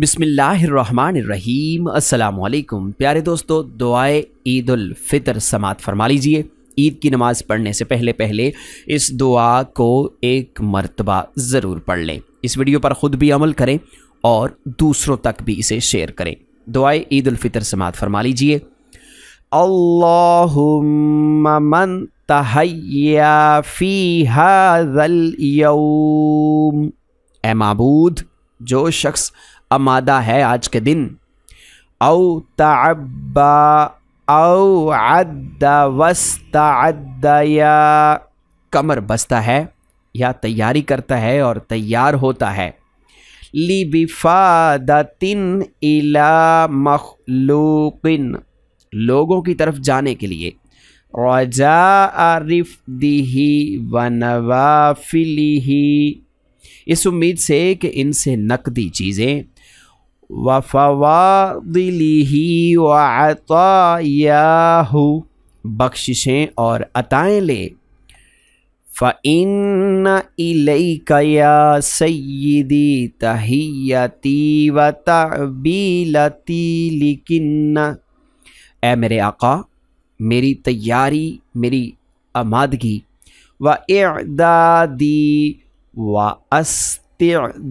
बिसमीम असलकुम प्यारे दोस्तों दुआए ईद उल फितर समात फरमा लीजिए ईद की नमाज़ पढ़ने से पहले पहले इस दुआ को एक मरतबा ज़रूर पढ़ लें इस वीडियो पर ख़ुद भी अमल करें और दूसरों तक भी इसे शेयर करें दुआए ईद उल फितर समात फरमा लीजिए मन तहैया फी हाज़ल यौम ए मबूद जो शख्स अमादा है आज के दिन औ तब्बा औ अद्दा वस्ता या कमर बसता है या तैयारी करता है और तैयार होता है दिन इला मखलूकिन लोगों की तरफ जाने के लिए रजा आरिफ दिही व नवाफिली इस उम्मीद से कि इनसे नकदी चीज़ें वफवादिली वतायाहु बख्शिशें और अताएँ ले फ़िन इलैकया सैदी तहियती व तबीलती लिकिन ए मेरे आका मेरी तैयारी मेरी आमादगी व इदादी व अस्तिदादी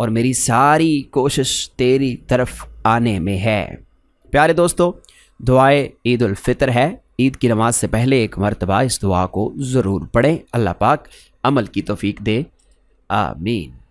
और मेरी सारी कोशिश तेरी तरफ आने में है प्यारे दोस्तों दुआए ईद उल फितर है ईद की नमाज से पहले एक मरतबा इस दुआ को ज़रूर पढ़ें अल्लाह पाक अमल की तोफ़ी दे आमीन